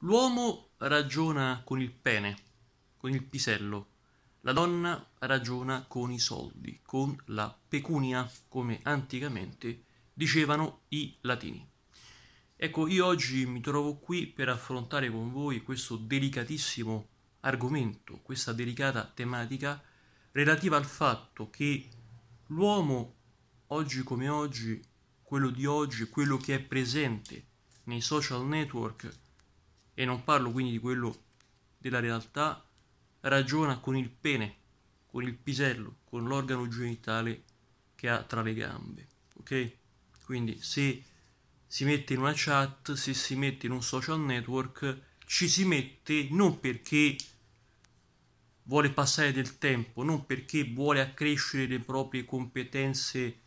L'uomo ragiona con il pene, con il pisello, la donna ragiona con i soldi, con la pecunia, come anticamente dicevano i latini. Ecco, io oggi mi trovo qui per affrontare con voi questo delicatissimo argomento, questa delicata tematica relativa al fatto che l'uomo, oggi come oggi, quello di oggi, quello che è presente nei social network, e non parlo quindi di quello della realtà, ragiona con il pene, con il pisello, con l'organo genitale che ha tra le gambe. Ok? Quindi se si mette in una chat, se si mette in un social network, ci si mette non perché vuole passare del tempo, non perché vuole accrescere le proprie competenze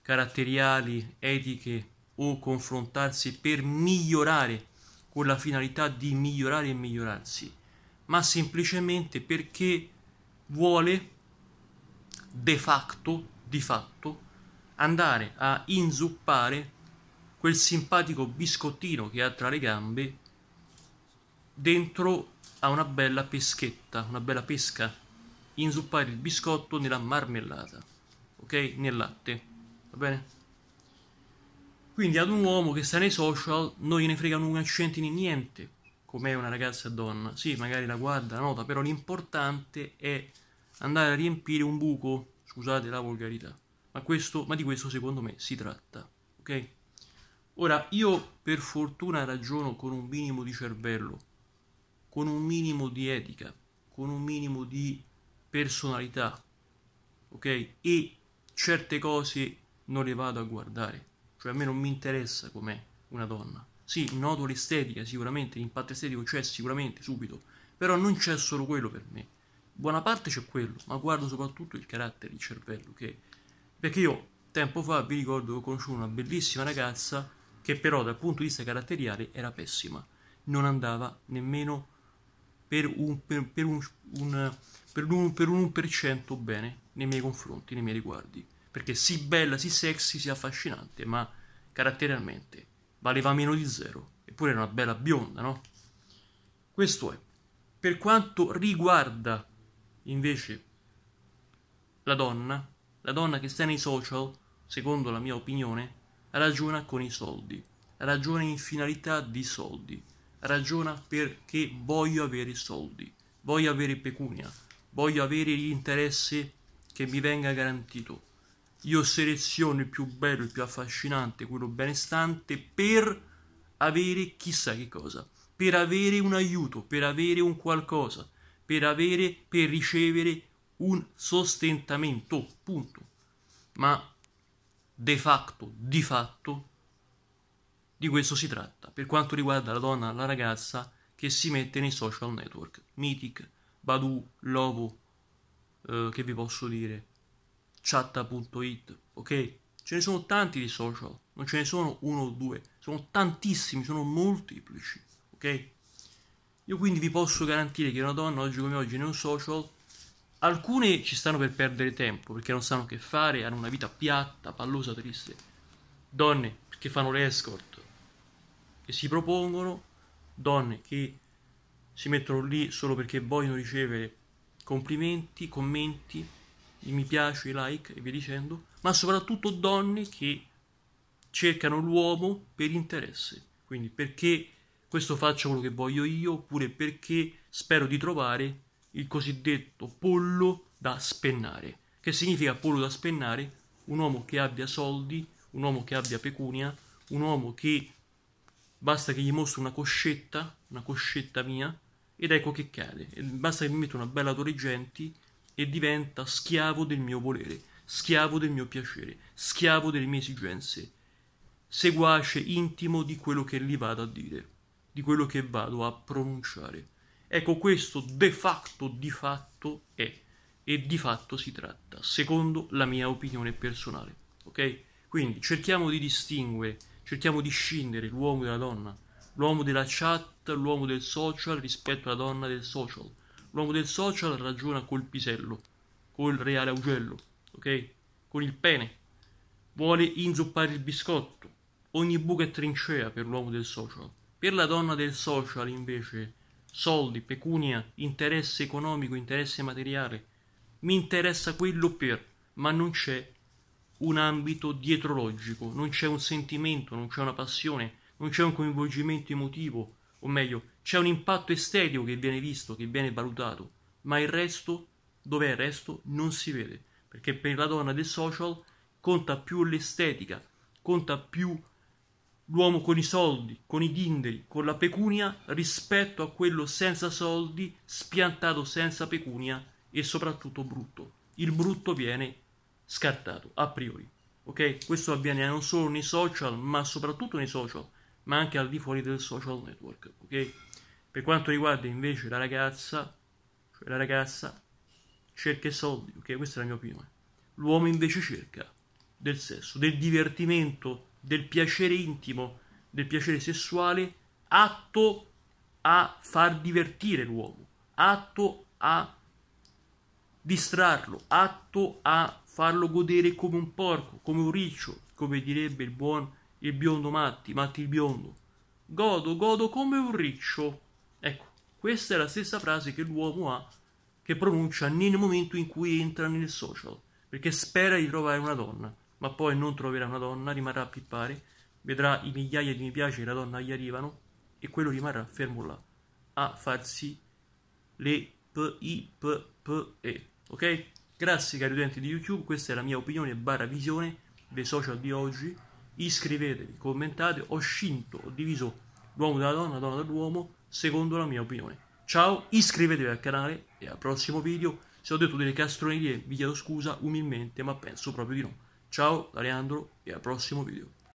caratteriali, etiche o confrontarsi per migliorare con la finalità di migliorare e migliorarsi, ma semplicemente perché vuole de facto, di fatto, andare a inzuppare quel simpatico biscottino che ha tra le gambe dentro a una bella peschetta, una bella pesca, inzuppare il biscotto nella marmellata, ok? Nel latte, va bene? Quindi ad un uomo che sta nei social non gliene frega un accento centino niente, com'è una ragazza donna. Sì, magari la guarda, la nota, però l'importante è andare a riempire un buco, scusate la volgarità. Ma, questo, ma di questo secondo me si tratta, ok? Ora, io per fortuna ragiono con un minimo di cervello, con un minimo di etica, con un minimo di personalità, ok? E certe cose non le vado a guardare. Cioè a me non mi interessa com'è una donna. Sì, noto l'estetica sicuramente, l'impatto estetico c'è sicuramente, subito, però non c'è solo quello per me. Buona parte c'è quello, ma guardo soprattutto il carattere, il cervello, che... Perché io, tempo fa, vi ricordo che ho conosciuto una bellissima ragazza che però dal punto di vista caratteriale era pessima. Non andava nemmeno per un, per, per un, un per un, per un per cento bene nei miei confronti, nei miei riguardi. Perché sì bella, sì sexy, sì affascinante, ma caratterialmente valeva meno di zero, eppure era una bella bionda, no? Questo è. Per quanto riguarda invece la donna, la donna che sta nei social, secondo la mia opinione, ragiona con i soldi, ragiona in finalità di soldi, ragiona perché voglio avere i soldi, voglio avere pecunia, voglio avere l'interesse che mi venga garantito io seleziono il più bello, il più affascinante, quello benestante per avere chissà che cosa, per avere un aiuto, per avere un qualcosa, per avere, per ricevere un sostentamento, punto. Ma de facto, di fatto, di questo si tratta, per quanto riguarda la donna, la ragazza che si mette nei social network, Mythic, Badu, Lovo, eh, che vi posso dire, chatta.it, ok? Ce ne sono tanti di social, non ce ne sono uno o due, sono tantissimi, sono molteplici, ok? Io quindi vi posso garantire che una donna oggi come oggi in un social, alcune ci stanno per perdere tempo perché non sanno che fare, hanno una vita piatta, pallosa, triste. Donne che fanno le escort e si propongono, donne che si mettono lì solo perché vogliono ricevere complimenti, commenti i mi piace, i like e via dicendo, ma soprattutto donne che cercano l'uomo per interesse, quindi perché questo faccio quello che voglio io, oppure perché spero di trovare il cosiddetto pollo da spennare. Che significa pollo da spennare? Un uomo che abbia soldi, un uomo che abbia pecunia, un uomo che basta che gli mostri una coscetta, una coscetta mia, ed ecco che cade. Basta che mi metto una bella Torre Genti e diventa schiavo del mio volere, schiavo del mio piacere, schiavo delle mie esigenze, seguace intimo di quello che gli vado a dire, di quello che vado a pronunciare. Ecco, questo de facto di fatto è, e di fatto si tratta, secondo la mia opinione personale. Ok? Quindi cerchiamo di distinguere, cerchiamo di scindere l'uomo e la donna, l'uomo della chat, l'uomo del social rispetto alla donna del social l'uomo del social ragiona col pisello, col reale augello, ok? Con il pene. Vuole inzuppare il biscotto. Ogni buca è trincea per l'uomo del social. Per la donna del social, invece, soldi, pecunia, interesse economico, interesse materiale. Mi interessa quello per, ma non c'è un ambito dietrologico, non c'è un sentimento, non c'è una passione, non c'è un coinvolgimento emotivo, o meglio, c'è un impatto estetico che viene visto, che viene valutato, ma il resto, dov'è il resto, non si vede. Perché per la donna del social conta più l'estetica, conta più l'uomo con i soldi, con i dinderi, con la pecunia, rispetto a quello senza soldi, spiantato senza pecunia e soprattutto brutto. Il brutto viene scartato a priori. Ok? Questo avviene non solo nei social, ma soprattutto nei social, ma anche al di fuori del social network. Ok? Per quanto riguarda invece la ragazza, cioè la ragazza cerca i soldi, ok? Questa è la mia opinione. L'uomo invece cerca del sesso, del divertimento, del piacere intimo, del piacere sessuale, atto a far divertire l'uomo, atto a distrarlo, atto a farlo godere come un porco, come un riccio, come direbbe il buon il biondo Matti, Matti il biondo. Godo, godo come un riccio. Ecco, questa è la stessa frase che l'uomo ha, che pronuncia nel momento in cui entra nel social, perché spera di trovare una donna, ma poi non troverà una donna, rimarrà a pippare, vedrà i migliaia di mi piace che la donna gli arrivano e quello rimarrà fermo là, a farsi le p i p p e, ok? Grazie cari utenti di YouTube, questa è la mia opinione barra visione dei social di oggi. Iscrivetevi, commentate, ho scinto, ho diviso l'uomo dalla donna, la donna dall'uomo secondo la mia opinione. Ciao, iscrivetevi al canale e al prossimo video. Se ho detto delle castronerie vi chiedo scusa umilmente, ma penso proprio di no. Ciao da Leandro e al prossimo video.